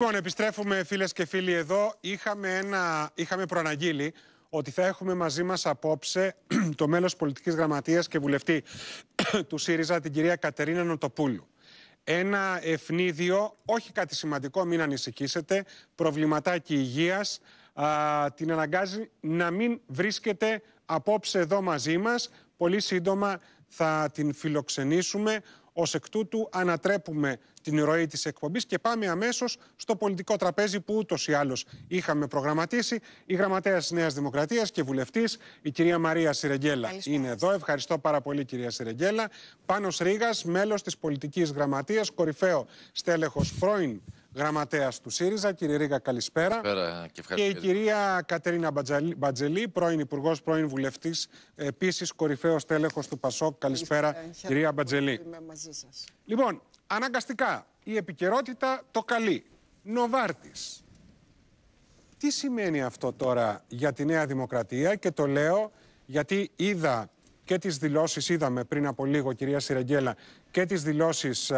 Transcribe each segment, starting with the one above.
Λοιπόν, επιστρέφουμε φίλες και φίλοι εδώ. Είχαμε, ένα, είχαμε προαναγγείλει ότι θα έχουμε μαζί μας απόψε το μέλος πολιτικής γραμματείας και βουλευτή του ΣΥΡΙΖΑ, την κυρία Κατερίνα Νοτοπούλου. Ένα ευνίδιο, όχι κάτι σημαντικό, μην ανησυχήσετε, προβληματάκι υγείας, την αναγκάζει να μην βρίσκεται απόψε εδώ μαζί μας. Πολύ σύντομα θα την φιλοξενήσουμε. Ως εκ τούτου, ανατρέπουμε την ροή της εκπομπής και πάμε αμέσως στο πολιτικό τραπέζι που ούτως ή άλλως είχαμε προγραμματίσει. Η γραμματέας της Νέας Δημοκρατίας και βουλευτής, η κυρία Μαρία Σιρεγγέλα, είναι εδώ. Ευχαριστώ πάρα πολύ, κυρία Σιρεγγέλα. Πάνος Ρίγα, μέλος της πολιτικής γραμματείας, κορυφαίο πανος ρηγα μελο τη πολιτικη πρώην γραμματέας του ΣΥΡΙΖΑ. Κύριε Ρίγα, καλησπέρα. καλησπέρα και, και, η κυρία Κατερίνα Μπατζελή, πρώην Υπουργός, πρώην Βουλευτής, επίσης κορυφαίος τέλεχο του ΠΑΣΟΚ. Καλησπέρα, κυρία Μπατζελή. Λοιπόν, αναγκαστικά η επικαιρότητα το καλεί. Νοβάρτης. Τι σημαίνει αυτό τώρα για τη Νέα Δημοκρατία και το λέω γιατί είδα και τις δηλώσεις, είδαμε πριν από λίγο κυρία Σιραγγέλα, και τις δηλώσεις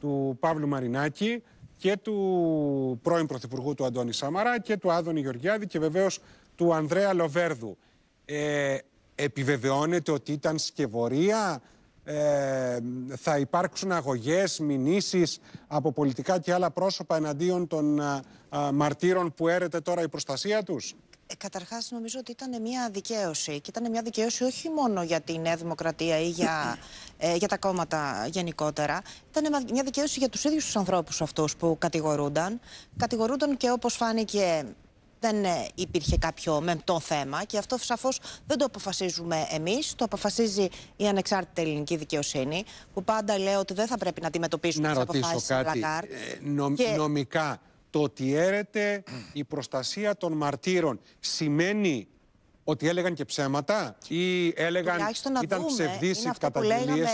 του Παύλου Μαρινάκη και του πρώην Πρωθυπουργού του Αντώνη Σαμαρά και του Άδωνη Γεωργιάδη και βεβαίως του Ανδρέα Λοβέρδου. Ε, επιβεβαιώνεται ότι ήταν σκευωρία, ε, θα υπάρξουν αγωγές, μηνύσεις από πολιτικά και άλλα πρόσωπα εναντίον των ε, ε, μαρτύρων που έρεται τώρα η προστασία τους. Ε, Καταρχάς, νομίζω ότι ήταν μια δικαίωση. Και ήταν μια δικαίωση όχι μόνο για τη Νέα Δημοκρατία ή για, ε, για τα κόμματα γενικότερα. Ήταν μια δικαίωση για τους ίδιους τους ανθρώπους αυτούς που κατηγορούνταν. Κατηγορούνταν και όπως φάνηκε δεν ε, υπήρχε κάποιο μεμπτό θέμα και αυτό σαφώς δεν το αποφασίζουμε εμείς. Το αποφασίζει η ανεξάρτητη ελληνική δικαιοσύνη, που πάντα λέω ότι δεν θα πρέπει να αντιμετωπίσουμε τι αποφάσει του ΛΑΚΑΡΤ. Νομικά το ότι έρεται η προστασία των μαρτύρων σημαίνει ότι έλεγαν και ψέματα ή έλεγαν ήταν δούμε, ψευδείς οι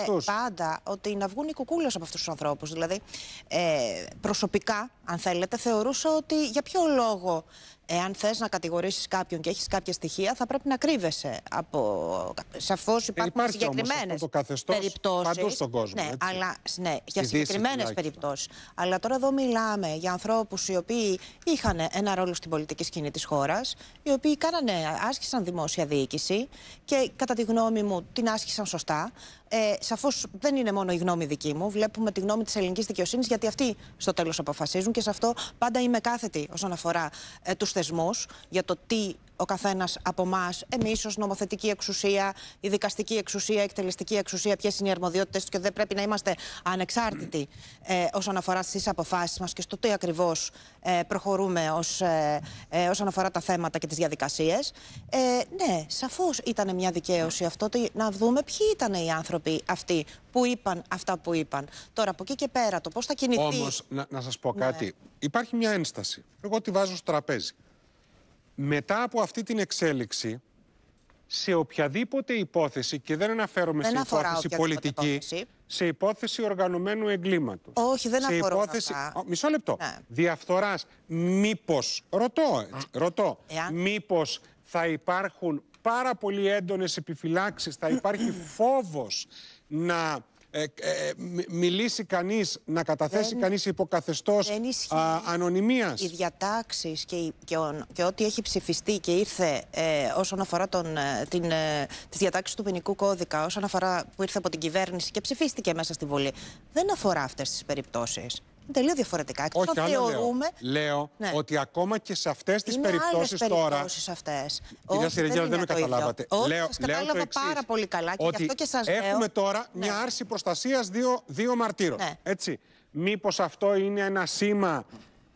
τους. πάντα ότι να βγουν οι κουκούλες από αυτούς τους ανθρώπους. Δηλαδή ε, προσωπικά, αν θέλετε, θεωρούσα ότι για ποιο λόγο εάν θες να κατηγορήσεις κάποιον και έχεις κάποια στοιχεία, θα πρέπει να κρύβεσαι. Από... Σαφώς υπάρχουν συγκεκριμένε περιπτώσεις. Παντού στον κόσμο. Ναι, αλλά, ναι για συγκεκριμένε περιπτώσεις. Αλλά τώρα εδώ μιλάμε για ανθρώπους οι οποίοι είχαν ένα ρόλο στην πολιτική σκηνή της χώρας, οι οποίοι κάνανε, άσκησαν δημόσια διοίκηση και κατά τη γνώμη μου την άσκησαν σωστά. Ε, Σαφώς δεν είναι μόνο η γνώμη δική μου. Βλέπουμε τη γνώμη της ελληνικής δικαιοσύνης, γιατί αυτοί στο τέλος αποφασίζουν και σε αυτό πάντα είμαι κάθετη όσον αφορά ε, τους θεσμούς για το τι ο καθένας από εμάς, εμείς ως νομοθετική εξουσία, η δικαστική εξουσία, η εκτελεστική εξουσία, ποιες είναι οι αρμοδιότητες και δεν πρέπει να είμαστε ανεξάρτητοι ε, όσον αφορά στις αποφάσεις μας και στο τι ακριβώς ε, προχωρούμε ως, ε, ε, όσον αφορά τα θέματα και τις διαδικασίες. Ε, ναι, σαφώς ήταν μια δικαίωση αυτό να δούμε ποιοι ήταν οι άνθρωποι αυτοί που είπαν αυτά που είπαν. Τώρα από εκεί και πέρα το πώς θα κινηθεί. Όμως, να, να σας πω ναι. κάτι. Υπάρχει μια ένσταση. Εγώ τη βάζω στο τραπέζι. Μετά από αυτή την εξέλιξη, σε οποιαδήποτε υπόθεση, και δεν αναφέρομαι σε υπόθεση πολιτική, σε υπόθεση οργανωμένου εγκλήματος. Όχι, δεν σε υπόθεση... Αυτά. Μισό λεπτό. Ναι. Διαφθοράς. Μήπως, ρωτώ, ρωτώ μήπως θα υπάρχουν πάρα πολύ έντονες επιφυλάξεις, θα υπάρχει φόβος να ε, ε, ε, μιλήσει κανείς, να καταθέσει δεν, κανείς υποκαθεστώς α, ανωνυμίας. Οι διατάξεις και, και, ό,τι έχει ψηφιστεί και ήρθε όσον αφορά τον, την, του ποινικού κώδικα, όσον αφορά που ήρθε από την κυβέρνηση και ψηφίστηκε μέσα στη Βουλή, δεν αφορά αυτές τις περιπτώσεις τελείως διαφορετικά. Όχι, άλλο θεωρούμε... λέω. λέω ναι. ότι ακόμα και σε αυτές τις περιπτώσει άλλες τώρα... περιπτώσεις αυτές. Κυρία δεν, με καταλάβατε. Όχι, λέω, σας κατάλαβα λέω πάρα πολύ καλά και ότι γι' αυτό και σας λέω... Έχουμε τώρα ναι. μια άρση προστασίας δύο, δύο μαρτύρων. Ναι. Έτσι. μήπως αυτό είναι ένα σήμα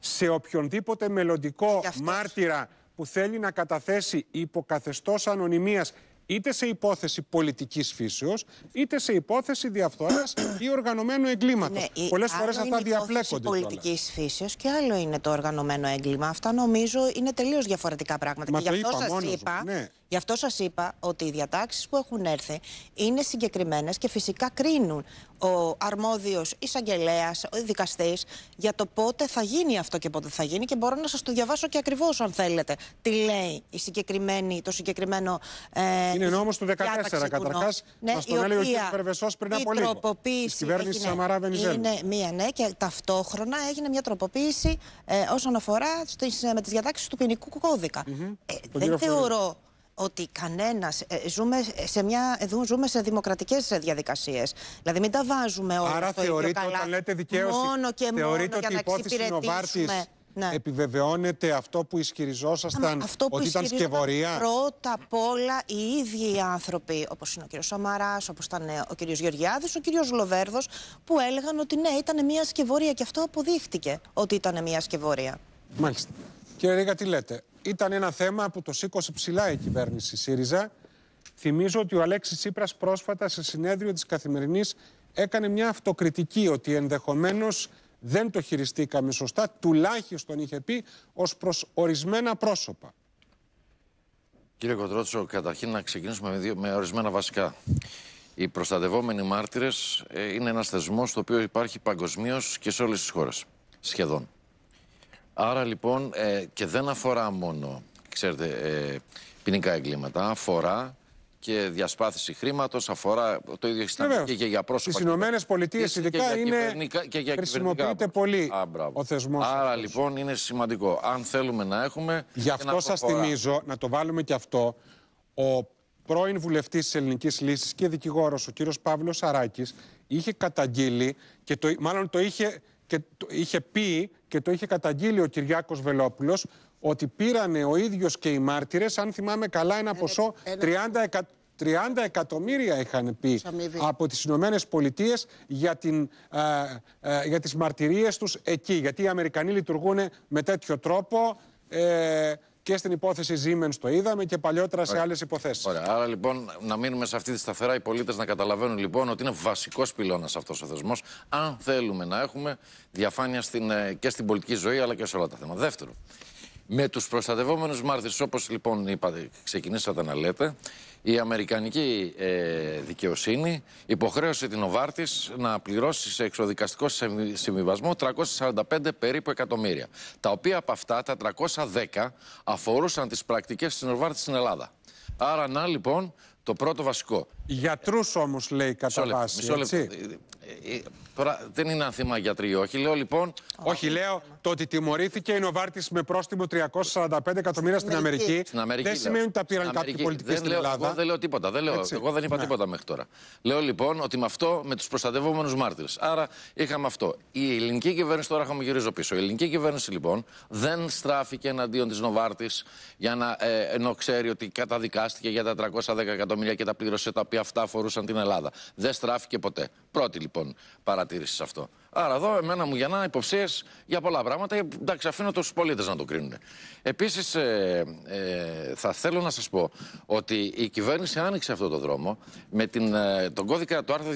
σε οποιονδήποτε μελλοντικό μάρτυρα που θέλει να καταθέσει υποκαθεστώς ανωνυμίας είτε σε υπόθεση πολιτικής φύσεως, είτε σε υπόθεση διαφθοράς ή οργανωμένου εγκλήματος. Ναι, Πολλές φορές αυτά διαπλέκονται. πολιτικής φύσεως και άλλο είναι το οργανωμένο έγκλημα. Αυτά νομίζω είναι τελείως διαφορετικά πράγματα. Μα και γι' αυτό σα είπα. Γι' αυτό σας είπα ότι οι διατάξεις που έχουν έρθει είναι συγκεκριμένες και φυσικά κρίνουν ο αρμόδιος εισαγγελέας, ο δικαστής, για το πότε θα γίνει αυτό και πότε θα γίνει. Και μπορώ να σας το διαβάσω και ακριβώς, αν θέλετε, τι λέει η συγκεκριμένη, το συγκεκριμένο. Ε, είναι νόμος του 14 καταρχάς. Ναι, μας τον έλεγε ο κ. Περβεσό πριν από λίγο. τροποποίηση. κυβέρνηση Σαμαρά Είναι μία, ναι, και ταυτόχρονα έγινε μια τροποποίηση ε, όσον αφορά στις, με τις διατάξεις του ποινικού κώδικα. Mm δεν θεωρώ ότι κανένας. Ε, ζούμε, σε μια, σε δημοκρατικές διαδικασίες. Δηλαδή, μην τα βάζουμε όλα. Άρα, το θεωρείτε ίδιο καλά. λέτε Μόνο και μόνο για ότι η υπόθεση ναι. Επιβεβαιώνεται αυτό που ισχυριζόσασταν ότι ήταν σκευωρία. Πρώτα απ' όλα οι ίδιοι άνθρωποι, όπως είναι ο κ. Σαμαράς, όπως ήταν ε, ο κ. Γεωργιάδης, ο κ. Λοβέρδος, που έλεγαν ότι ναι, ήταν μια σκευωρία. Και αυτό αποδείχτηκε ότι ήταν μια σκευωρία. Μάλιστα. Κύριε Ρίγα, τι λέτε ήταν ένα θέμα που το σήκωσε ψηλά η κυβέρνηση ΣΥΡΙΖΑ. Θυμίζω ότι ο Αλέξης Τσίπρας πρόσφατα σε συνέδριο της Καθημερινής έκανε μια αυτοκριτική ότι ενδεχομένως δεν το χειριστήκαμε σωστά, τουλάχιστον είχε πει ως προς ορισμένα πρόσωπα. Κύριε Κοντρότσο, καταρχήν να ξεκινήσουμε με, δύο, με ορισμένα βασικά. Οι προστατευόμενοι μάρτυρες ε, είναι ένας θεσμός το οποίο υπάρχει παγκοσμίως και σε όλες τις χώρες, σχεδόν. Άρα λοιπόν ε, και δεν αφορά μόνο ξέρετε, ε, ποινικά εγκλήματα, αφορά και διασπάθηση χρήματος, αφορά το ίδιο έχει και, για πρόσωπα. Στις Ηνωμένες Πολιτείες ειδικά είναι. και για χρησιμοποιείται πολύ Α, ο θεσμός. Άρα λοιπόν είναι σημαντικό. Αν θέλουμε να έχουμε. Γι' αυτό σας θυμίζω, να το βάλουμε και αυτό, ο πρώην βουλευτής της Ελληνικής Λύσης και δικηγόρος, ο κύριος Παύλος Σαράκης, είχε καταγγείλει και το, μάλλον το είχε και το είχε πει και το είχε καταγγείλει ο Κυριάκος Βελόπουλος ότι πήρανε ο ίδιος και οι μάρτυρες, αν θυμάμαι καλά, ένα, ποσό 30 30 εκατομμύρια είχαν πει από τις Ηνωμένες Πολιτείες για, την, ε, ε, για τις μαρτυρίες τους εκεί. Γιατί οι Αμερικανοί λειτουργούν με τέτοιο τρόπο. Ε, και στην υπόθεση Siemens το είδαμε και παλιότερα σε άλλες υποθέσεις. Ωραία. Άρα λοιπόν, να μείνουμε σε αυτή τη σταθερά. Οι πολίτες να καταλαβαίνουν λοιπόν ότι είναι βασικός πυλώνας αυτός ο θεσμός, αν θέλουμε να έχουμε διαφάνεια στην, ε, και στην πολιτική ζωή αλλά και σε όλα τα θέματα. Δεύτερο, με τους προστατευόμενους μάρτυρες, όπως λοιπόν είπατε, ξεκινήσατε να λέτε, η Αμερικανική ε, δικαιοσύνη υποχρέωσε την Οβάρτης να πληρώσει σε εξοδικαστικό συμβιβασμό 345 περίπου εκατομμύρια. Τα οποία από αυτά τα 310 αφορούσαν τις πρακτικές της Οβάρτη στην Ελλάδα. Άρα, να λοιπόν το πρώτο βασικό. Γιατρούς όμως λέει κατά βάση. Τώρα ε, ε, δεν είναι θέμα γιατροί, όχι. Λέω λοιπόν. Όχι, λέω το ότι τιμωρήθηκε η Νοβάρτη με πρόστιμο 345 εκατομμύρια στην Αμερική. δεν σημαίνει ότι τα πήραν κάποιοι πολιτικοί δεν στην λέω, Ελλάδα. Εγώ δεν λέω τίποτα. Δεν λέω, εγώ δεν είπα ναι. τίποτα μέχρι τώρα. Λέω λοιπόν ότι με αυτό, με τους προστατευόμενους μάρτυρες. Άρα είχαμε αυτό. Η ελληνική κυβέρνηση, τώρα μου γυρίζω πίσω. Η ελληνική κυβέρνηση λοιπόν δεν στράφηκε εναντίον της Νοβάρτη για να ε, ενώ ξέρει ότι καταδικάστηκε για τα 310 εκατομμύρια και τα πλήρωσε τα οποία αυτά αφορούσαν την Ελλάδα. Δεν στράφηκε ποτέ. Πρώτη λοιπόν παρατήρηση σε αυτό. Άρα εδώ εμένα μου γεννά υποψίες για πολλά πράγματα. Εντάξει, αφήνω τους πολίτες να το κρίνουν. Επίσης, ε, ε, θα θέλω να σας πω ότι η κυβέρνηση άνοιξε αυτό το δρόμο με την, ε, τον κώδικα το άρθρο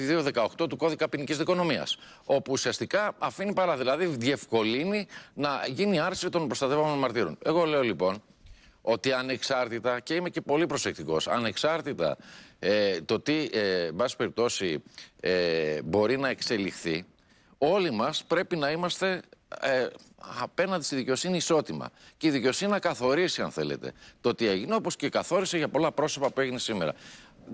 218 του κώδικα ποινικής δικονομίας. Όπου ουσιαστικά αφήνει παρά, δηλαδή διευκολύνει να γίνει άρση των προστατευόμενων μαρτύρων. Εγώ λέω λοιπόν ότι ανεξάρτητα, και είμαι και πολύ προσεκτικός, ανεξάρτητα ε, το τι, ε, περιπτώσει, ε, μπορεί να εξελιχθεί, όλοι μας πρέπει να είμαστε ε, απέναντι στη δικαιοσύνη ισότιμα. Και η δικαιοσύνη να καθορίσει, αν θέλετε, το τι έγινε, όπως και καθόρισε για πολλά πρόσωπα που έγινε σήμερα.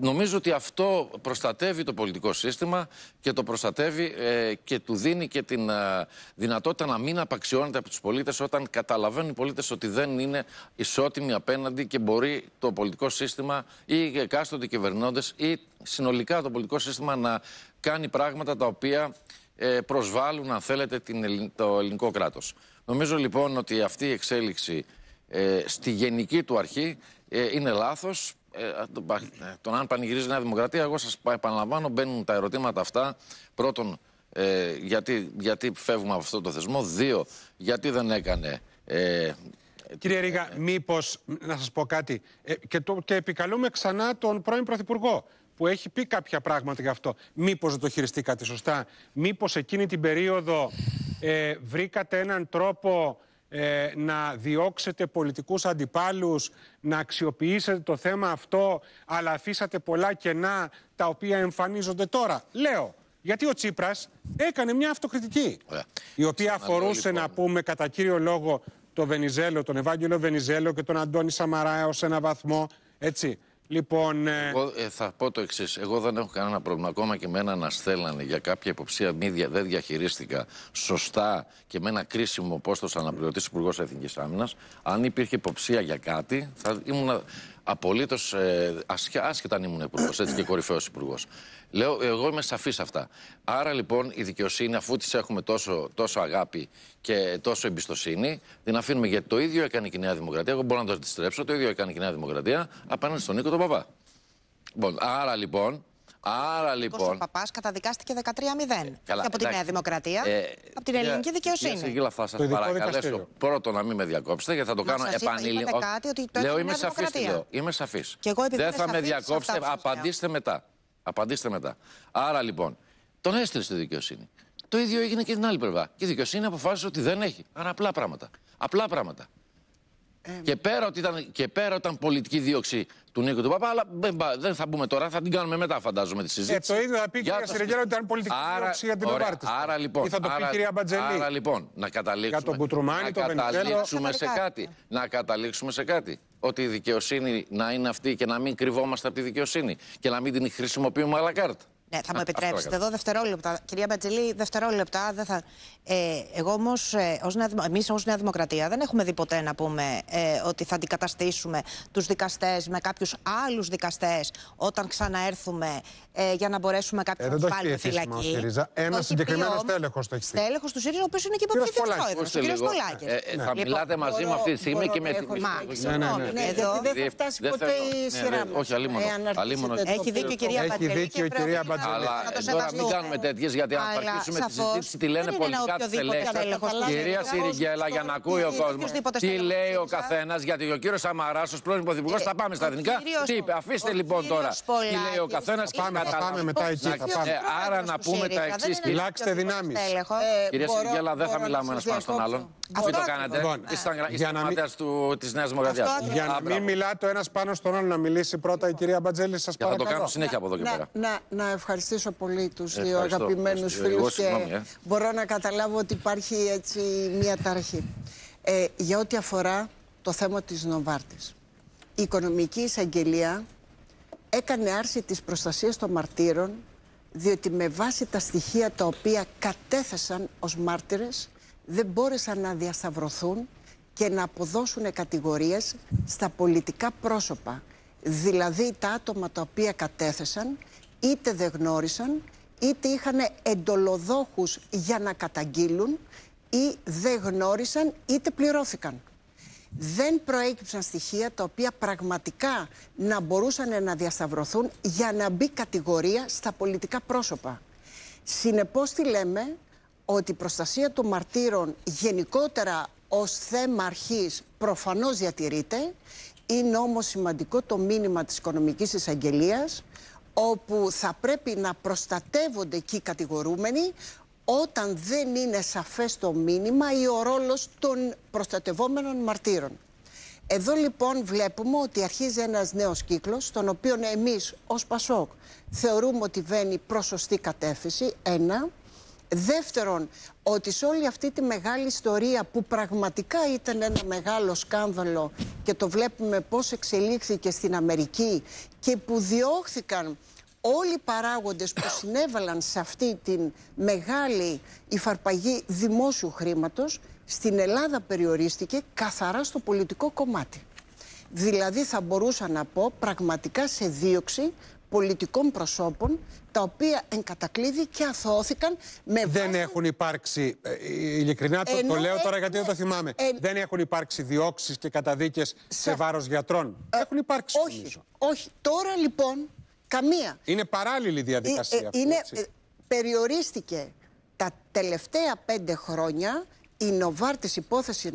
Νομίζω ότι αυτό προστατεύει το πολιτικό σύστημα και το προστατεύει ε, και του δίνει και την ε, δυνατότητα να μην απαξιώνεται από τους πολίτες όταν καταλαβαίνουν οι πολίτες ότι δεν είναι ισότιμοι απέναντι και μπορεί το πολιτικό σύστημα ή εκάστοτε κυβερνώντες ή συνολικά το πολιτικό σύστημα να κάνει πράγματα τα οποία ε, προσβάλλουν αν θέλετε την, το ελληνικό κράτος. Νομίζω λοιπόν ότι αυτή η εξέλιξη στη γενική του αρχή είναι λάθος ε, τον ε, αν πανηγυρίζει η Νέα Δημοκρατία, εγώ σας επαναλαμβάνω, μπαίνουν τα ερωτήματα αυτά. Πρώτον, ε, γιατί, γιατί φεύγουμε από αυτό το θεσμό. Δύο, γιατί δεν έκανε. Ε, Κύριε ε, Ρίγα, ε, μήπως να σας πω κάτι. και, το, και επικαλούμε ξανά τον πρώην Πρωθυπουργό που έχει πει κάποια πράγματα γι' αυτό. Μήπως δεν το χειριστήκατε σωστά. Μήπως εκείνη την περίοδο βρήκατε έναν τρόπο ε, να διώξετε πολιτικούς αντιπάλους, να αξιοποιήσετε το θέμα αυτό, αλλά αφήσατε πολλά κενά τα οποία εμφανίζονται τώρα. Λέω, γιατί ο Τσίπρας έκανε μια αυτοκριτική, η οποία αφορούσε, λοιπόν. να πούμε, κατά κύριο λόγο, τον Βενιζέλο, τον Ευάγγελο Βενιζέλο και τον Αντώνη Σαμαρά σε ένα βαθμό, έτσι. Λοιπόν, ε, Εγώ ε, θα πω το εξής. Εγώ δεν έχω κανένα πρόβλημα. Ακόμα και με να στέλνανε για κάποια υποψία δεν διαχειρίστηκα σωστά και με ένα κρίσιμο πόστος αναπληρωτής Υπουργός Εθνικής Άμυνας. Αν υπήρχε υποψία για κάτι, θα ήμουν απολύτως. Ε, άσχετα αν ήμουν υπουργός, έτσι και κορυφαίος υπουργός. Λέω, εγώ είμαι σαφής σε αυτά. Άρα λοιπόν η δικαιοσύνη, αφού της έχουμε τόσο, τόσο αγάπη και τόσο εμπιστοσύνη, την αφήνουμε γιατί το ίδιο έκανε και η Νέα Δημοκρατία. Εγώ μπορώ να το αντιστρέψω. Το ίδιο έκανε και η Νέα Δημοκρατία απέναντι στον Νίκο τον Παπά. Λοιπόν, άρα λοιπόν. Άρα λοιπόν. Ο Παπάς καταδικάστηκε 13-0. Ε, καλά, και από τη Νέα Δημοκρατία. Ε, από την ελληνική δικαιοσύνη. Κύριε θα σα παρακαλέσω πρώτο να μην με διακόψετε γιατί θα το κάνω επανειλημμένο. είμαι σαφή. Είμαι σαφής. Δεν θα με διακόψετε, απαντήστε μετά. Απαντήστε μετά. Άρα λοιπόν, τον έστειλε στη δικαιοσύνη. Το ίδιο έγινε και την άλλη πλευρά. Και η δικαιοσύνη αποφάσισε ότι δεν έχει. Άρα απλά πράγματα. Απλά πράγματα. Ε, και, πέρα ότι ήταν, και ήταν πολιτική δίωξη του Νίκου του Παπά, αλλά δεν θα μπούμε τώρα, θα την κάνουμε μετά, φαντάζομαι τη ε, συζήτηση. Ε, το ίδιο θα πει η κυρία Σιρεγέρα ότι ήταν πολιτική άρα, δίωξη για την ωραία, Άρα λοιπόν. κυρία Μπατζελή. Άρα λοιπόν, να καταλήξουμε, για τον να καταλήξουμε σε κάτι. Να καταλήξουμε σε κάτι. Ότι η δικαιοσύνη να είναι αυτή και να μην κρυβόμαστε από τη δικαιοσύνη και να μην την χρησιμοποιούμε αλακάρτα. Ναι, θα μου επιτρέψετε εδώ δευτερόλεπτα. Κυρία Μπατζηλή, δευτερόλεπτα. Δεν θα... ε, εγώ όμως, εμείς ως Νέα Δημοκρατία δεν έχουμε δει ποτέ να πούμε ε, ότι θα αντικαταστήσουμε τους δικαστές με κάποιους άλλους δικαστές όταν ξαναέρθουμε ε, για να μπορέσουμε ε, κάποιον να πάρει τη φυλακή. Ένα συγκεκριμένο τέλεχο το έχει στείλει. Τέλεχο του ΣΥΡΙΖΑ, ο οποίος είναι και υποψήφιο πρόεδρο. Ε, ε, θα ναι. μιλάτε λοιπόν, μαζί μου αυτή τη στιγμή λοιπόν, και με την. Ναι, ναι, λοιπόν, δεν θα φτάσει ποτέ η σειρά μα. Έχει δίκιο η κυρία Μπατζηλή. Αλλά ε, τώρα μην κάνουμε τέτοιες, γιατί αν αρχίσουμε τη συζήτηση, τη λένε πολιτικά τη Κυρία Σιριγγέλα, για να ακούει ο κόσμο τι λέει ο καθένας, γιατί ο κύριος Σαμαράς, ο πρώην Πρωθυπουργός, ε, θα πάμε στα ελληνικά. Τι είπε, αφήστε λοιπόν τώρα. Τι λέει ο καθένα πάμε μετά εκεί. Ε, άρα να πούμε τα εξή. Φυλάξτε δυνάμει. Κυρία Σιριγγέλα, δεν θα μιλάμε ένας πάνω στον άλλον. Αυτό το κάνατε. Λοιπόν, Ήσταν του της Νέας Δημοκρατίας. Για να μην μιλάτε ο ένας πάνω στον άλλο, να μιλήσει πρώτα η κυρία Μπατζέλη, σας παρακαλώ. Θα το κάνω συνέχεια από εδώ και πέρα. Να, να ευχαριστήσω πολύ τους δύο αγαπημένου φίλου και ε. μπορώ να καταλάβω ότι υπάρχει έτσι μία τάρχη. Ε, για ό,τι αφορά το θέμα της Νοβάρτης. Η Οικονομική Εισαγγελία έκανε άρση της προστασίας των μαρτύρων διότι με βάση τα στοιχεία τα οποία κατέθεσαν ως μάρτυρες δεν μπόρεσαν να διασταυρωθούν και να αποδώσουν κατηγορίες στα πολιτικά πρόσωπα. Δηλαδή τα άτομα τα οποία κατέθεσαν είτε δεν γνώρισαν, είτε είχαν εντολοδόχους για να καταγγείλουν ή δεν γνώρισαν είτε πληρώθηκαν. Δεν προέκυψαν στοιχεία τα οποία πραγματικά να μπορούσαν να διασταυρωθούν για να μπει κατηγορία στα πολιτικά πρόσωπα. Συνεπώς τι λέμε, ότι η προστασία των μαρτύρων γενικότερα ως θέμα αρχής προφανώς διατηρείται. Είναι όμως σημαντικό το μήνυμα της οικονομικής εισαγγελίας όπου θα πρέπει να προστατεύονται και οι κατηγορούμενοι όταν δεν είναι σαφές το μήνυμα ή ο ρόλος των προστατευόμενων μαρτύρων. Εδώ λοιπόν βλέπουμε ότι αρχίζει ένας νέος κύκλος, τον οποίο εμείς ως Πασόκ θεωρούμε ότι βαίνει προς κατεύθυνση, ένα. Δεύτερον, ότι σε όλη αυτή τη μεγάλη ιστορία που πραγματικά ήταν ένα μεγάλο σκάνδαλο και το βλέπουμε πώς εξελίχθηκε στην Αμερική και που διώχθηκαν όλοι οι παράγοντες που συνέβαλαν σε αυτή την μεγάλη υφαρπαγή δημόσιου χρήματος στην Ελλάδα περιορίστηκε καθαρά στο πολιτικό κομμάτι. Δηλαδή θα μπορούσα να πω πραγματικά σε δίωξη πολιτικών προσώπων, τα οποία εγκατακλείδη και αθώθηκαν με Δεν έχουν υπάρξει, ε, ε, ειλικρινά το, λέω τώρα ε, γιατί δεν το θυμάμαι, δεν έχουν υπάρξει διώξεις και καταδίκες σε, σε βάρος γιατρών. έχουν υπάρξει. Όχι, νομίζω. όχι. Τώρα λοιπόν, καμία. Είναι παράλληλη διαδικασία αυτή, είναι, περιορίστηκε τα τελευταία πέντε χρόνια η Νοβάρτης, υπόθεση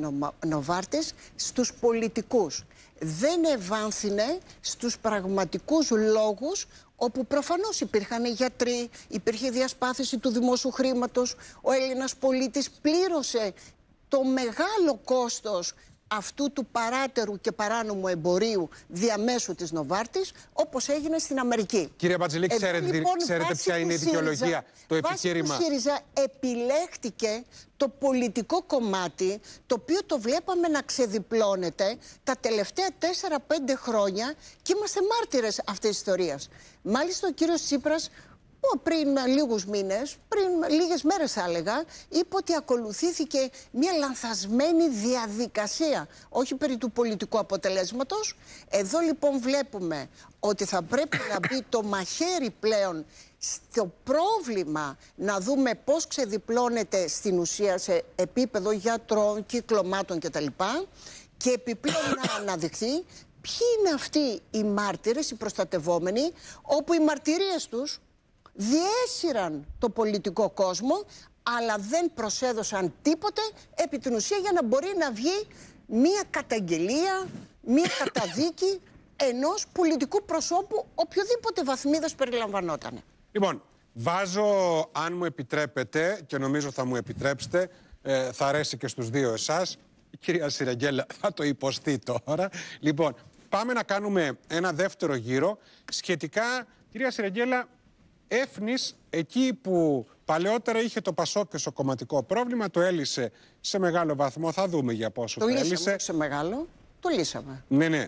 Νοβάρτης στους πολιτικούς. Δεν ευάνθινε στους πραγματικούς λόγους όπου προφανώς υπήρχαν γιατροί, υπήρχε διασπάθηση του δημόσιου χρήματος, ο Έλληνας πολίτης πλήρωσε το μεγάλο κόστος αυτού του παράτερου και παράνομου εμπορίου διαμέσου της Νοβάρτης, όπως έγινε στην Αμερική. Κύριε Μπατζηλίκ, ξέρετε, λοιπόν, ξέρετε ποια είναι η δικαιολογία, το επιχείρημα. Βάση ΣΥΡΙΖΑ επιλέχτηκε το πολιτικό κομμάτι, το οποίο το βλέπαμε να ξεδιπλώνεται τα τελευταία 4-5 χρόνια και είμαστε μάρτυρες αυτής της ιστορίας. Μάλιστα ο κύριος Τσίπρας πριν λίγους μήνες, πριν λίγες μέρες θα έλεγα, είπε ότι ακολουθήθηκε μια λανθασμένη διαδικασία, όχι περί του πολιτικού αποτελέσματος. Εδώ λοιπόν βλέπουμε ότι θα πρέπει να μπει το μαχαίρι πλέον στο πρόβλημα να δούμε πώς ξεδιπλώνεται στην ουσία σε επίπεδο γιατρών, κυκλωμάτων κτλ. Και επιπλέον να αναδειχθεί ποιοι είναι αυτοί οι μάρτυρες, οι προστατευόμενοι, όπου οι μαρτυρίες τους διέσυραν το πολιτικό κόσμο αλλά δεν προσέδωσαν τίποτε επί την ουσία για να μπορεί να βγει μία καταγγελία, μία καταδίκη ενός πολιτικού προσώπου οποιοδήποτε βαθμίδας περιλαμβανόταν. Λοιπόν, βάζω, αν μου επιτρέπετε και νομίζω θα μου επιτρέψετε, ε, θα αρέσει και στους δύο εσάς, η κυρία Σιραγγέλα θα το υποστεί τώρα. Λοιπόν, πάμε να κάνουμε ένα δεύτερο γύρο σχετικά, κυρία Σιραγγέλα, Έφνης, εκεί που παλαιότερα είχε το στο κομματικό πρόβλημα, το έλυσε σε μεγάλο βαθμό. Θα δούμε για πόσο το θα λύσαμε, σε μεγάλο, το λύσαμε. Ναι, ναι.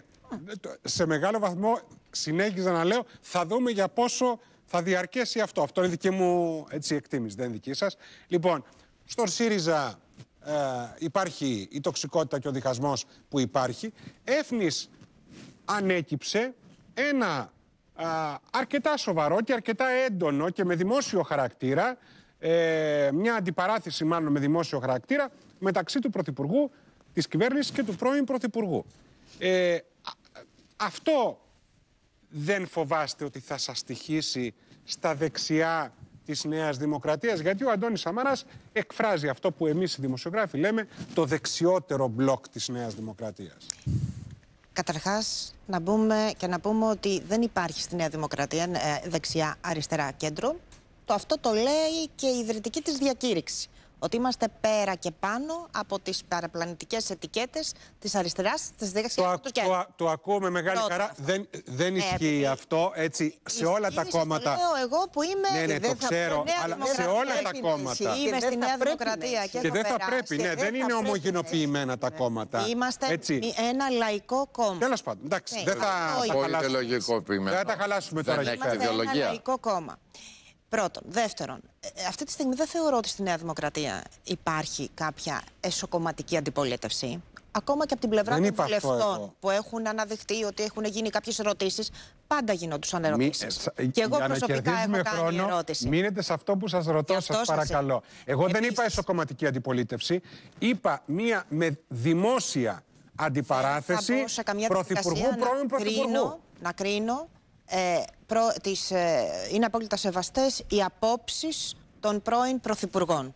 Σε μεγάλο βαθμό συνέχιζα να λέω, θα δούμε για πόσο θα διαρκέσει αυτό. Αυτό είναι δική μου έτσι, εκτίμηση, δεν δική σας. Λοιπόν, στον ΣΥΡΙΖΑ ε, υπάρχει η τοξικότητα και ο διχασμός που υπάρχει. Έφνης ανέκυψε ένα αρκετά σοβαρό και αρκετά έντονο και με δημόσιο χαρακτήρα, ε, μια αντιπαράθεση μάλλον με δημόσιο χαρακτήρα, μεταξύ του Πρωθυπουργού, της κυβέρνησης και του πρώην Πρωθυπουργού. Ε, αυτό δεν φοβάστε ότι θα σας στοιχήσει στα δεξιά της Νέας Δημοκρατίας, γιατί ο Αντώνης Σαμαράς εκφράζει αυτό που εμείς οι δημοσιογράφοι λέμε το δεξιότερο μπλοκ της Νέας Δημοκρατίας. Καταρχάς, να μπούμε και να πούμε ότι δεν υπάρχει στη Νέα Δημοκρατία ε, δεξιά, αριστερά, κέντρο. Το αυτό το λέει και η ιδρυτική της διακήρυξη ότι είμαστε πέρα και πάνω από τις παραπλανητικές ετικέτες της αριστεράς, τη δίκαση και του Το, το ακούω με μεγάλη χαρά. Δεν, δεν ε, ισχύει αυτό έτσι σε όλα τα κόμματα. Το λέω εγώ που είμαι. Ναι, ναι, δεν το ξέρω. Αλλά σε όλα τα κόμματα. Είμαι στη Νέα Δημοκρατία και δεν θα πρέπει. Ναι, δεν είναι ομογενοποιημένα τα ναι. κόμματα. Είμαστε ένα λαϊκό κόμμα. Τέλος πάντων, εντάξει. Ναι. Δεν θα τα χαλάσουμε τώρα. Δεν έχει ιδεολογία. Λαϊκό κόμμα. Πρώτον. Δεύτερον, ε, ε, αυτή τη στιγμή δεν θεωρώ ότι στη Νέα Δημοκρατία υπάρχει κάποια εσωκομματική αντιπολίτευση. Ακόμα και από την πλευρά δεν των βουλευτών που έχουν αναδειχθεί ότι έχουν γίνει κάποιες ερωτήσεις, πάντα γινόντουσαν ερωτήσεις. Ε, και εγώ για προσωπικά έχω κάνει ερώτηση. Μείνετε σε αυτό που σας ρωτώ, σα παρακαλώ. Εγώ δεν είπα εσωκομματική αντιπολίτευση. Είπα μία με δημόσια αντιπαράθεση πρωθυπουργού πρώην πρωθυπουργού. Να κρίνω ε, ε, είναι απόλυτα σεβαστές οι απόψεις των πρώην πρωθυπουργών.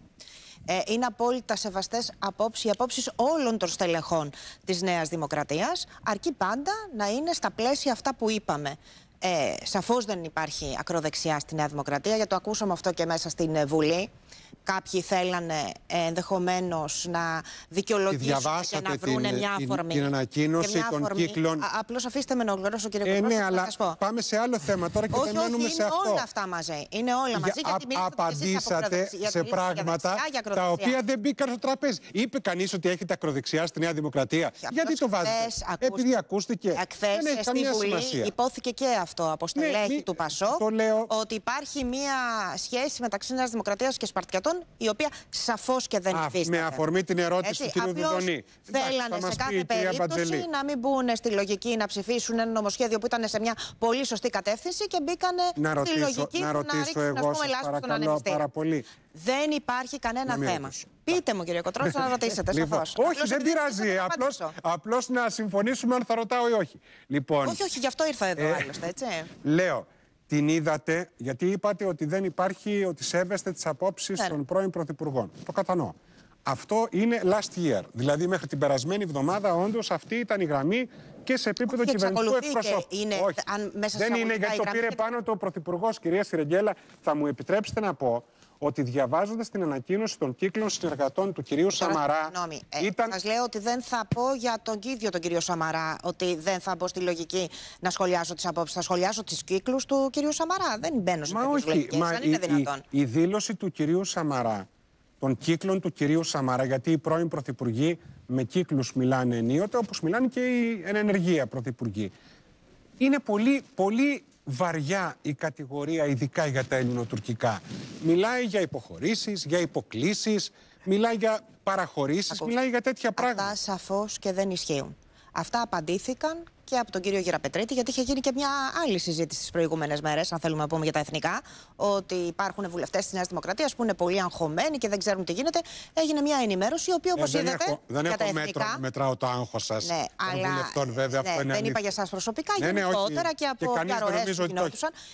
Ε, είναι απόλυτα σεβαστές απόψει, οι απόψεις όλων των στελεχών της Νέας Δημοκρατίας, αρκεί πάντα να είναι στα πλαίσια αυτά που είπαμε. Ε, Σαφώς δεν υπάρχει ακροδεξιά στη Νέα Δημοκρατία, γιατί το ακούσαμε αυτό και μέσα στην Βουλή. Κάποιοι θέλανε ε, ενδεχομένως να δικαιολογήσουν και, να βρουν μια αφορμή. Την, την ανακοίνωση και αφορμή. κύκλων. Απλώς αφήστε με να ολοκληρώσω, κύριε Κουμπάκη. Ε, ναι, αλλά πω. πάμε σε άλλο θέμα τώρα και δεν μένουμε σε αυτό. Είναι όλα αυτά μαζί. Είναι όλα μαζί. Για, γιατί α, απαντήσατε σε, πράγματα για τα οποία δεν μπήκαν στο τραπέζι. Είπε κανείς ότι έχετε ακροδεξιά στη Νέα Δημοκρατία. Γιατί το βάζετε. Επειδή ακούστηκε. Εχθέ στη Βουλή υπόθηκε και αυτό από στελέχη ναι, του Πασό. Ότι υπάρχει μία σχέση μεταξύ Νέας Δημοκρατίας και Σπαρτιατών η οποία σαφώς και δεν υφίσταται. Με αφορμή την ερώτηση του κ. Δουδονή. Θέλανε σε κάθε περίπτωση να μην μπουν στη λογική να ψηφίσουν ένα νομοσχέδιο που ήταν σε μια πολύ σωστή κατεύθυνση και μπήκανε να στη λογική να, να ρίξουν εγώ, πούμε, ελάχιστο στον πάρα Δεν υπάρχει κανένα θέμα. Πείτε μου, κύριε Κοτρό, να ρωτήσετε. Λοιπόν, σαφώς. Όχι, δεν πειράζει. Απλώ να συμφωνήσουμε αν θα ρωτάω ή όχι. Λοιπόν, όχι, όχι, γι' αυτό ήρθα εδώ, ε, άλλωστε, έτσι. Λέω, την είδατε, γιατί είπατε ότι δεν υπάρχει, ότι σέβεστε τις απόψεις των πρώην πρωθυπουργών. Το κατανοώ. Αυτό είναι last year. Δηλαδή, μέχρι την περασμένη εβδομάδα, όντως αυτή ήταν η γραμμή και σε επίπεδο Όχι, κυβερνητικού εκπροσώπου. Όχι. δεν είναι, γιατί το πήρε και... πάνω το Πρωθυπουργός, κυρία Σιρεγγέλα. Θα μου επιτρέψετε να πω ότι διαβάζοντας την ανακοίνωση των κύκλων συνεργατών του κυρίου Σαμαρά. Συγγνώμη. Ε, ήταν... Σας λέω ότι δεν θα πω για τον ίδιο τον κύριο Σαμαρά ότι δεν θα μπω στη λογική να σχολιάσω τις απόψεις. Θα σχολιάσω τις κύκλους του κυρίου Σαμαρά. Δεν μπαίνω σε μα όχι, μα δεν είναι δυνατόν. Η, δήλωση του κυρίου Σαμαρά, των κύκλων του κυρίου Σαμαρά, γιατί οι πρώην πρωθυπουργοί με κύκλους μιλάνε ενίοτε, όπως μιλάνε και οι ενεργεία πρωθυπουργοί. Είναι πολύ, πολύ βαριά η κατηγορία, ειδικά για τα ελληνοτουρκικά. Μιλάει για υποχωρήσεις για υποκλήσεις, μιλάει για παραχωρήσεις, μιλάει για τέτοια πράγματα. Αυτά σαφώς και δεν ισχύουν. Αυτά απαντήθηκαν και από τον κύριο Γεραπετρίτη, γιατί είχε γίνει και μια άλλη συζήτηση τι προηγούμενες μέρες, αν θέλουμε να πούμε για τα εθνικά, ότι υπάρχουν βουλευτές της Νέας Δημοκρατίας που είναι πολύ αγχωμένοι και δεν ξέρουν τι γίνεται. Έγινε μια ενημέρωση, η οποία ε, όπως είδατε. δεν έχω εθνικά... μέτρο, μετράω το άγχος σας. Ναι, αλλά. Βουλευτών, βέβαια, ναι, δεν είπα για εσά προσωπικά, ναι, ναι γενικότερα και από διαρροέ που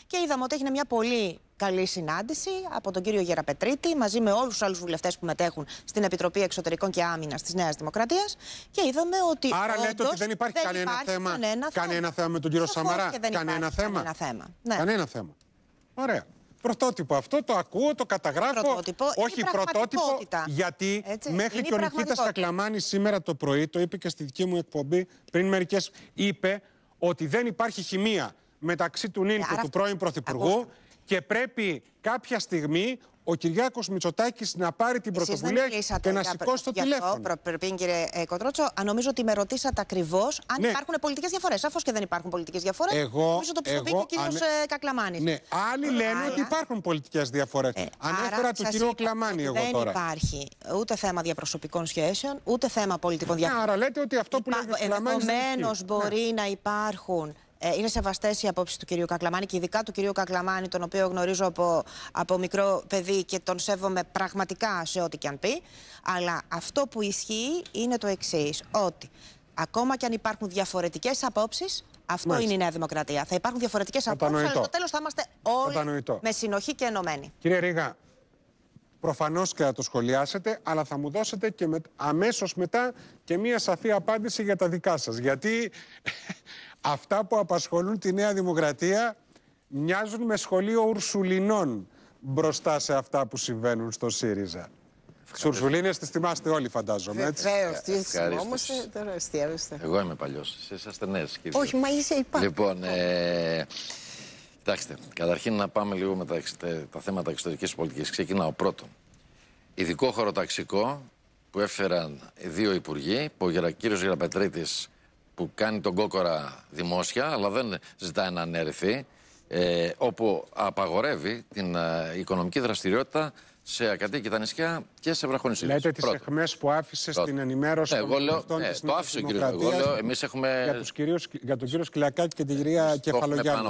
Και είδαμε ότι έγινε μια πολύ καλή συνάντηση από τον κύριο Γεραπετρίτη μαζί με όλους τους άλλους βουλευτές που μετέχουν στην Επιτροπή Εξωτερικών και Άμυνας της Νέας Δημοκρατίας. Και είδαμε ότι. Άρα όντως, λέτε ότι δεν υπάρχει, δεν κανένα, θέμα, κανένα θέμα. Κανένα θέμα με τον κύριο Σαμαρά. Δεν κανένα θέμα. Κανένα θέμα. Ναι. Κανένα θέμα. Ωραία. Πρωτότυπο αυτό, το ακούω, το καταγράφω. Πρωτότυπο. Όχι πρωτότυπο, γιατί μέχρι και ο Νικήτας Κακλαμάνη σήμερα το πρωί, το είπε και στη δική μου εκπομπή πριν μερικές, είπε ότι δεν υπάρχει χημεία μεταξύ του ε, νυν του πρώην Πρωθυπουργού και πρέπει κάποια στιγμή ο Κυριάκος Μητσοτάκης να πάρει την πρωτοβουλία και να σηκώσει το τηλέφωνο. Αυτό, πριν, κύριε ε, Κοτρότσο, νομίζω ότι με ρωτήσατε ακριβώς αν ναι. υπάρχουν πολιτικές διαφορές. Σαφώς και δεν υπάρχουν πολιτικές διαφορές. Εγώ. Νομίζω το πιστοποιεί ο κύριος ανε... Ε, Κακλαμάνης. Ναι, άλλοι ε, λένε ότι υπάρχουν πολιτικές διαφορές. Ε, Ανέφερα τον κύριο Κλαμάνη εγώ δεν τώρα. Δεν υπάρχει ούτε θέμα διαπροσωπικών σχέσεων, ούτε θέμα πολιτικών ναι, διαφορών. Άρα λέτε ότι αυτό που Υπά... λέτε. Ενδεχομένως ναι. μπορεί να υπάρχουν ε, είναι σεβαστές οι απόψεις του κυρίου Κακλαμάνη και ειδικά του κυρίου Κακλαμάνη, τον οποίο γνωρίζω από, από μικρό παιδί και τον σέβομαι πραγματικά σε ό,τι και αν πει. Αλλά αυτό που ισχύει είναι το εξής, ότι ακόμα και αν υπάρχουν διαφορετικές απόψεις, αυτό είναι η Νέα Δημοκρατία. Θα υπάρχουν διαφορετικές απόψεις, αλλά στο τέλος θα είμαστε όλοι με συνοχή και ενωμένοι. Κύριε Ρίγα, προφανώς και θα το σχολιάσετε, αλλά θα μου δώσετε και με... αμέσως μετά και μία σαφή απάντηση για τα δικά σας. Γιατί Αυτά που απασχολούν τη Νέα Δημοκρατία μοιάζουν με σχολείο Ουρσουλινών μπροστά σε αυτά που συμβαίνουν στο ΣΥΡΙΖΑ. Τι Ουρσουλίνε τις θυμάστε όλοι, φαντάζομαι. Βεβαίως, τις θυμόμαστε. Τώρα Εγώ είμαι παλιός. Σε είστε νέες, κύριε. Όχι, μα είσαι υπάρχει. Λοιπόν, ε, κοιτάξτε, καταρχήν να πάμε λίγο με τα, τα θέματα εξωτερικής πολιτικής. Ξεκινάω πρώτον. Ειδικό χωροταξικό που έφεραν δύο υπουργοί, που ο κύριος Γεραπετρίτης που κάνει τον κόκορα δημόσια, αλλά δεν ζητάει να ανέρεθει, ε, όπου απαγορεύει την ε, οικονομική δραστηριότητα σε τα νησιά και σε βραχονισίδες. Λέτε τις αιχμέ που άφησες στην ενημέρωση ναι, των λέω, ναι, της Το άφησε ο κύριος Εγώ λέω, εμείς έχουμε... για, τους κυρίους, για τον κύριο Σκυλακάκη και την κυρία ε, Κεφαλογιάννη.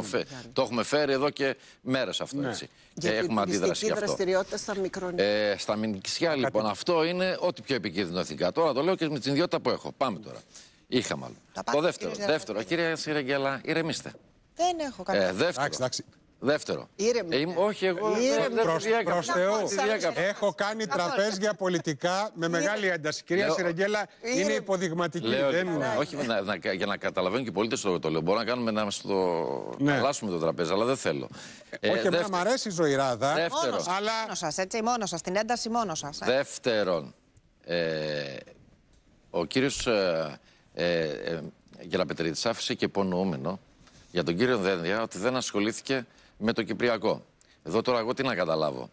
Το, έχουμε φέρει εδώ και μέρες αυτό. Ναι. Έτσι. Και ε, έχουμε αντίδραση γι' αυτό. δραστηριότητα στα μικρονιά. Ε, στα νησιά λοιπόν, αυτό είναι ό,τι πιο επικίνδυνο εθνικά. Τώρα το λέω και με την ιδιότητα που έχω. Πάμε τώρα. Είχα μάλλον. το δεύτερο. Κύριε δεύτερο. Κύριε Σιρεγγέλα, ηρεμήστε. Δεν έχω κανένα. Ε, δεύτερο. Άξι, άξι. Δεύτερο. Ε, όχι, εγώ δεν προς, Έχω κάνει τραπέζια πολιτικά με μεγάλη ένταση. Κυρία Σιρεγγέλα, είναι υποδειγματική. Όχι ναι. για να καταλαβαίνουν και οι πολίτες το, λέω. Μπορώ να κάνουμε να στο... ναι. αλλάσουμε το τραπέζι, αλλά δεν θέλω. Ε, όχι, εμένα μου αρέσει η ζωηράδα. δεύτερο. Μόνος, αλλά... έτσι, μόνος σας την ένταση μόνος σας. Ε. Δεύτερον, ε, ο κύριος. Ε, ε, ε, Γεραπετρίτη άφησε και υπονοούμενο για τον κύριο Δένδια ότι δεν ασχολήθηκε με το Κυπριακό. Εδώ τώρα εγώ τι να καταλάβω.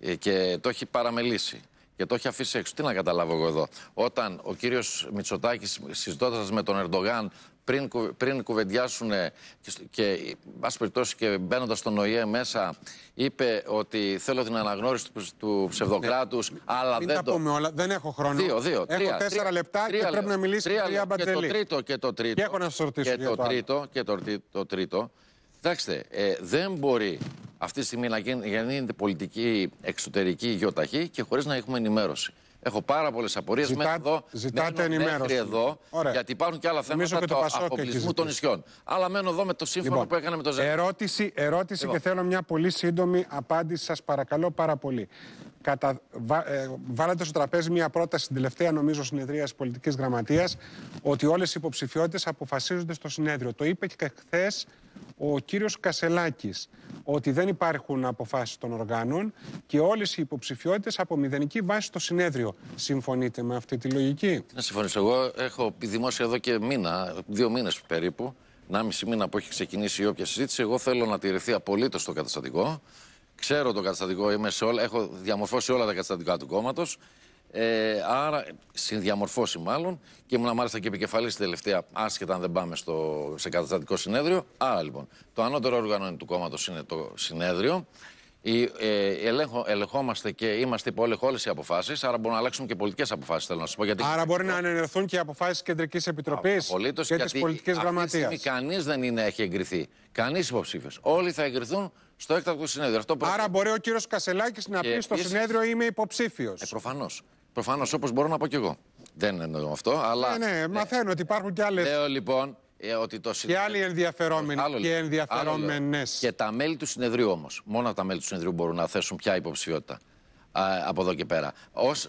Ε, και το έχει παραμελήσει και το έχει αφήσει έξω. Τι να καταλάβω εγώ εδώ. Όταν ο κύριος Μητσοτάκης συζητώντας με τον Ερντογάν πριν, πριν κουβεντιάσουν και, και περιπτώσει και μπαίνοντας στον ΟΗΕ μέσα, είπε ότι θέλω την αναγνώριση του, του ψευδοκράτου, ναι. Ε, αλλά Μην δεν τα το... πούμε όλα, δεν έχω χρόνο. Δύο, δύο, έχω τρία, τέσσερα τρία, λεπτά τρία, και πρέπει να μιλήσει τρία, τρία Και το τρίτο και το τρίτο. Και έχω να σας ρωτήσω και, το, το τρίτο, και το, τρίτο. Κοιτάξτε, ε, δεν μπορεί αυτή τη στιγμή να γίνεται πολιτική εξωτερική γιοταχή και χωρίς να έχουμε ενημέρωση. Έχω πάρα πολλές απορίες μέχρι εδώ. Ζητάτε ενημέρωση. εδώ, γιατί υπάρχουν και άλλα θέματα του αποκλεισμού των νησιών. Αλλά μένω εδώ με το σύμφωνο λοιπόν, που έκανε με το ΖΕΝΤ. Ερώτηση, ερώτηση λοιπόν. και θέλω μια πολύ σύντομη απάντηση, σας παρακαλώ πάρα πολύ. Κατα... Βα... Ε, βάλατε στο τραπέζι μια πρόταση στην τελευταία, νομίζω, συνεδρίας Πολιτικής Γραμματείας ότι όλες οι υποψηφιότητες αποφασίζονται στο συνέδριο. Το είπε και χθες ο κύριος Κασελάκης ότι δεν υπάρχουν αποφάσεις των οργάνων και όλες οι υποψηφιότητες από μηδενική βάση στο συνέδριο. Συμφωνείτε με αυτή τη λογική? Να συμφωνήσω. Εγώ έχω δημόσια εδώ και μήνα, δύο μήνες περίπου, ένα μισή μήνα που έχει ξεκινήσει η όποια συζήτηση. Εγώ θέλω να τηρηθεί απολύτως το καταστατικό. Ξέρω το καταστατικό, σε όλα, έχω διαμορφώσει όλα τα καταστατικά του κόμματος. Ε, άρα, συνδιαμορφώσει μάλλον. Και ήμουν μάλιστα και επικεφαλής τελευταία, άσχετα αν δεν πάμε στο, σε καταστατικό συνέδριο. Άρα λοιπόν, το ανώτερο όργανο του κόμματος είναι το συνέδριο. ε, ελέγχο, ελεγχόμαστε και είμαστε υπό όλες οι αποφάσεις. Άρα μπορούν να αλλάξουν και πολιτικές αποφάσεις, θέλω να σας πω. Άρα μπορεί να ανενωθούν και οι αποφάσεις της Κεντρικής Επιτροπής και της Πολιτική Γραμματεία. Κανείς δεν είναι, έχει εγκριθεί. Κανείς υποψήφιος. Όλοι θα εγκριθούν στο έκτακτο συνέδριο. Αυτό Άρα μπορεί ο κύριος Κασελάκης να πει στο συνέδριο είμαι υποψήφιος. Ε, Προφανώς. Προφανώς όπως μπορώ να πω κι εγώ. Δεν εννοώ αυτό, αλλά. Ναι, ναι, ναι. μαθαίνω ότι υπάρχουν κι άλλες. Λέω λοιπόν ε, ότι το συνέδριο... Και άλλοι ενδιαφερόμενοι άλλο, και ενδιαφερόμενες. Και τα μέλη του συνεδρίου όμως. Μόνο τα μέλη του συνεδρίου μπορούν να θέσουν πια υποψηφιότητα από εδώ και πέρα.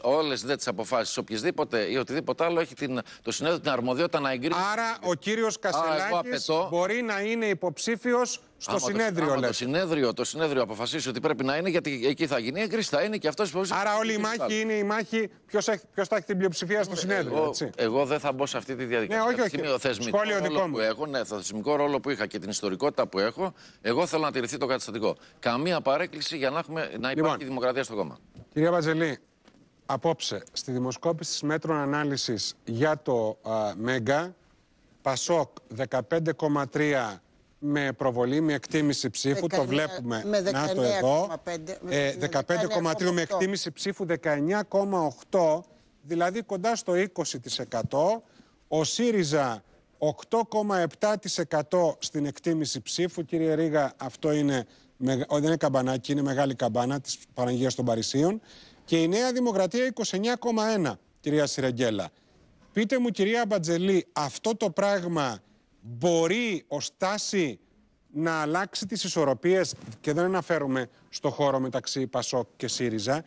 Όλε δεν τις αποφάσεις, οποιασδήποτε ή οτιδήποτε άλλο, έχει την, το συνέδριο την αρμοδιότητα να εγκρίνει. Άρα ο κύριος Κασελάκη μπορεί να είναι υποψήφιος στο συνέδριο, το, το συνέδριο, το συνέδριο αποφασίσει ότι πρέπει να είναι, γιατί εκεί θα γίνει έγκριση, θα είναι και αυτός που. Άρα, όλη η μάχη είναι η μάχη ποιος θα έχει την πλειοψηφία στο ε, συνέδριο. Εγώ, έτσι. εγώ δεν θα μπω σε αυτή τη διαδικασία. Ναι, όχι, όχι. Είναι ο θεσμικό ρόλο που έχω, ναι, το θεσμικό ρόλο που είχα και την ιστορικότητα που έχω, εγώ θέλω να τηρηθεί το καταστατικό. Καμία παρέκκληση για να, έχουμε, να υπάρχει λοιπόν, δημοκρατία στο κόμμα. Κυρία Βαζελή, απόψε στη δημοσκόπηση της μέτρων ανάλυσης για το ΜΕΓΑ, ΠΑΣΟΚ 15,3 με προβολή, με εκτίμηση ψήφου, το βλέπουμε. Με να το εδώ. 15,3 ε, με εκτίμηση ψήφου 19,8, δηλαδή κοντά στο 20%. Ο ΣΥΡΙΖΑ 8,7% στην εκτίμηση ψήφου. Κύριε Ρίγα, αυτό είναι, δεν είναι καμπανάκι, είναι μεγάλη καμπάνα της Παναγίας των Παρισίων. Και η Νέα Δημοκρατία 29,1, κυρία Σιρεγγέλα. Πείτε μου, κυρία Μπατζελή, αυτό το πράγμα μπορεί ο Στάση να αλλάξει τις ισορροπίες και δεν αναφέρομαι στο χώρο μεταξύ Πασόκ και ΣΥΡΙΖΑ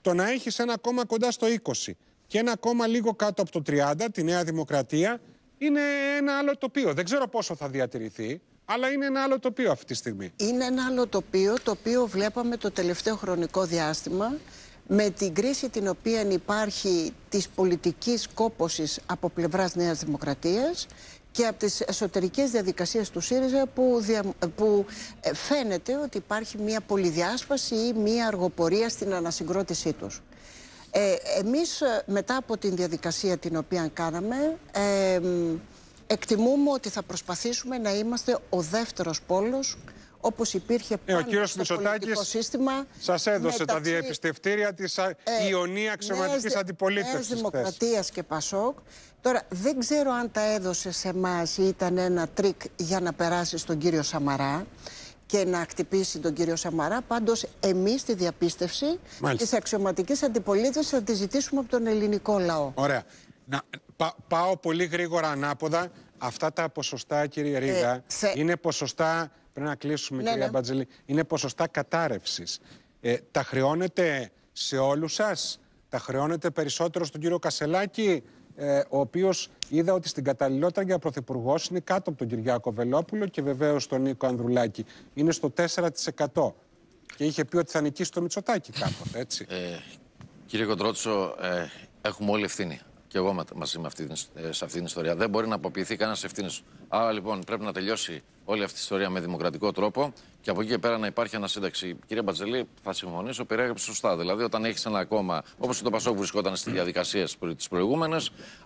το να έχεις ένα κόμμα κοντά στο 20 και ένα κόμμα λίγο κάτω από το 30 τη Νέα Δημοκρατία είναι ένα άλλο τοπίο. Δεν ξέρω πόσο θα διατηρηθεί αλλά είναι ένα άλλο τοπίο αυτή τη στιγμή. Είναι ένα άλλο τοπίο το οποίο βλέπαμε το τελευταίο χρονικό διάστημα με την κρίση την οποία υπάρχει της πολιτικής κόπωσης από πλευράς Νέας Δημοκρατίας και από τις εσωτερικές διαδικασίες του ΣΥΡΙΖΑ που, που ε, φαίνεται ότι υπάρχει μια πολυδιάσπαση ή μια αργοπορία στην ανασυγκρότησή τους. Ε, εμείς ε, μετά από την διαδικασία την οποία κάναμε ε, εκτιμούμε ότι θα προσπαθήσουμε να είμαστε ο δεύτερος πόλος όπως υπήρχε ε, ο στο πολιτικό σύστημα. Σας έδωσε τα διαπιστευτήρια τη ε, Ιωνία Αξιωματική ναι, Αντιπολίτευση. Τη Δημοκρατίας και Πασόκ. Τώρα, δεν ξέρω αν τα έδωσε σε εμάς ή ήταν ένα τρίκ για να περάσει στον κύριο Σαμαρά και να χτυπήσει τον κύριο Σαμαρά. Πάντως, εμείς τη διαπίστευση της αξιωματικής αντιπολίτευσης θα τη ζητήσουμε από τον ελληνικό λαό. Ωραία. Να, πάω πολύ γρήγορα ανάποδα. Αυτά τα ποσοστά, κύριε ε, Ρίγα, είναι ποσοστά πριν να κλείσουμε, ναι, κυρία ναι. Μπατζελή. Είναι ποσοστά κατάρρευσης. Ε, τα χρεώνετε σε όλους σας, τα χρεώνετε περισσότερο στον κύριο Κασελάκη, ε, ο οποίος είδα ότι στην καταλληλότητα για πρωθυπουργός είναι κάτω από τον Κυριάκο Βελόπουλο και βεβαίως τον Νίκο Ανδρουλάκη. Είναι στο 4%. Και είχε πει ότι θα νικήσει το Μητσοτάκι κάποτε, έτσι. Ε, κύριε Κοντρότσο, ε, έχουμε όλη ευθύνη και εγώ μαζί με αυτή, ε, σε αυτή την ιστορία. Δεν μπορεί να αποποιηθεί κανένας ευθύνης. Άρα λοιπόν πρέπει να τελειώσει όλη αυτή η ιστορία με δημοκρατικό τρόπο και από εκεί και πέρα να υπάρχει ένα σύνταξη. Κύριε Μπατζελή, θα συμφωνήσω, περιέγραψε σωστά. Δηλαδή, όταν έχεις ένα κόμμα όπως το Πασόκ βρισκόταν στις διαδικασίες τις προηγούμενες.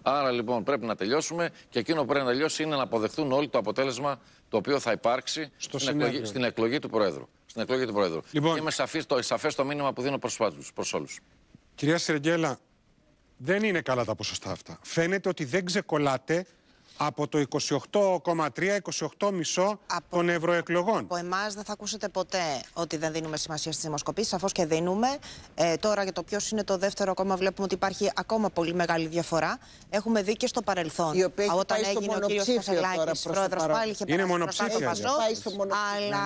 Άρα λοιπόν πρέπει να τελειώσουμε και εκείνο που πρέπει να τελειώσει είναι να αποδεχθούν όλοι το αποτέλεσμα το οποίο θα υπάρξει στην, εκλογή, στην εκλογή του Προέδρου. Στην εκλογή του Προέδρου. Λοιπόν, Είμαι σαφής το, σαφές το μήνυμα που δίνω προς όλους. Κυρία Σεργέλα, δεν είναι καλά τα ποσοστά αυτά. Φαίνεται ότι δεν ξεκολλάτε από το 28,3-28,5 των ευρωεκλογών. Από εμάς δεν θα ακούσετε ποτέ ότι δεν δίνουμε σημασία στις δημοσκοπήσεις. Σαφώς και δίνουμε. Ε, τώρα για το ποιος είναι το δεύτερο κόμμα, βλέπουμε ότι υπάρχει ακόμα πολύ μεγάλη διαφορά. Έχουμε δει και στο παρελθόν. όταν έγινε ο κ. Κασελάκη πρόεδρο, πάλι είχε Είναι μονοψήφιο. Αλλά ναι, ναι.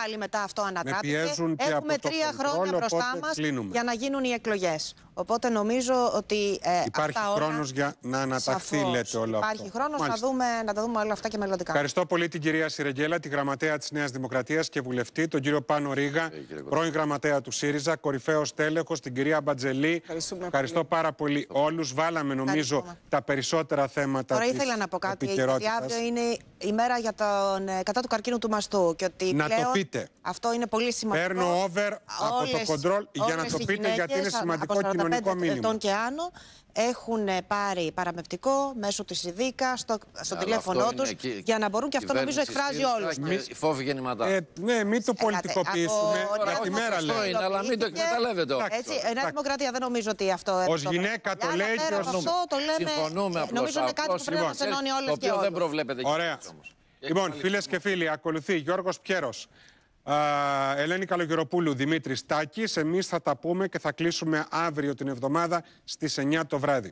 Πάλι μετά αυτό ανατράπηκε. Έχουμε τρία χρόνια μπροστά μας για να γίνουν οι εκλογές. Οπότε νομίζω ότι. Ε, υπάρχει χρόνος για να αναταχθεί, σαφώς, λέτε όλο υπάρχει Υπάρχει χρόνος να, να τα δούμε όλα αυτά και μελλοντικά. Ευχαριστώ πολύ την κυρία Σιρεγγέλα, τη γραμματέα της Νέας Δημοκρατίας και βουλευτή, τον κύριο Πάνο Ρίγα, πρώην γραμματέα του ΣΥΡΙΖΑ, κορυφαίος τέλεχος, την κυρία Μπατζελή. Ευχαριστώ πολύ. πάρα πολύ όλους. Βάλαμε νομίζω τα περισσότερα θέματα. Τώρα ήθελα να πω κάτι. Γιατί αύριο είναι η μέρα για τον, ε, κατά του καρκίνου του μαστού. Και ότι να πλέον πείτε. Αυτό είναι πολύ σημαντικό. Παίρνω over όλες, από το control για να το πείτε γιατί είναι σημαντικό από 45 κοινωνικό μήνυμα. ετών και άνω έχουν πάρει παραμευτικό μέσω της ΕΔΙΚΑ στο, στο τηλέφωνό του για να μπορούν και αυτό νομίζω εκφράζει όλου Φόβοι γεννηματά. Ε, ναι, μην το πολιτικοποιήσουμε. Για τη μέρα Αυτό είναι, αλλά μην το εκμεταλλεύεται όμω. Έτσι, Νέα Δημοκρατία δεν νομίζω ότι αυτό. Ως γυναίκα το λέει και ως νόμο. Συμφωνούμε απλώ. Νομίζω είναι κάτι που πρέπει να λοιπόν, ενώνει όλε και όλου. Δεν προβλέπεται Ωραία. Λοιπόν, φίλε και φίλοι, ακολουθεί Γιώργος Πιέρος. Ελένη Καλογεροπούλου, Δημήτρης Τακής, εμείς θα τα πούμε και θα κλείσουμε αύριο την εβδομάδα στις 9 το βράδυ.